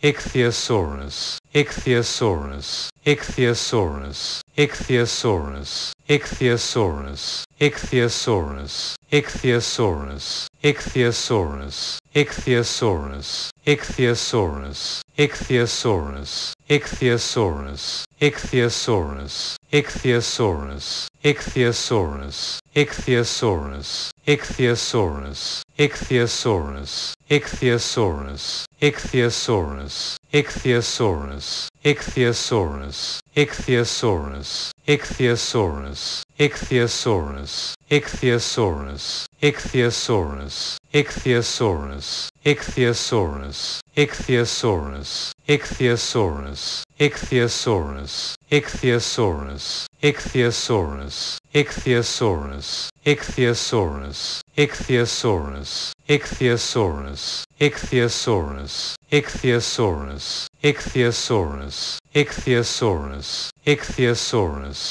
Ichthyosaurus, Ichthyosaurus, Ichthyosaurus, Ichthyosaurus, Ichthyosaurus, Ichthyosaurus, Ichthyosaurus, Ichthyosaurus, Ichthyosaurus, Ichthyosaurus, Ichthyosaurus, Ichthyosaurus, Ichthyosaurus, Ichthyosaurus, Ichthyosaurus, Ichthyosaurus, Ichthyosaurus, Ichthyosaurus, Ichthyosaurus, Ichthyosaurus, Ichthyosaurus, Ichthyosaurus, Ichthyosaurus, Ichthyosaurus, Ichthyosaurus, Ichthyosaurus, Ichthyosaurus, Ichthyosaurus, Ichthyosaurus, Ichthyosaurus, Ichthyosaurus, Ichthyosaurus, Ichthyosaurus, Ichthyosaurus, Ichthyosaurus, Ichthyosaurus, Ichthyosaurus, Ichthyosaurus, Ichthyosaurus, Ichthyosaurus, Ichthyosaurus, Ichthyosaurus, Ichthyosaurus,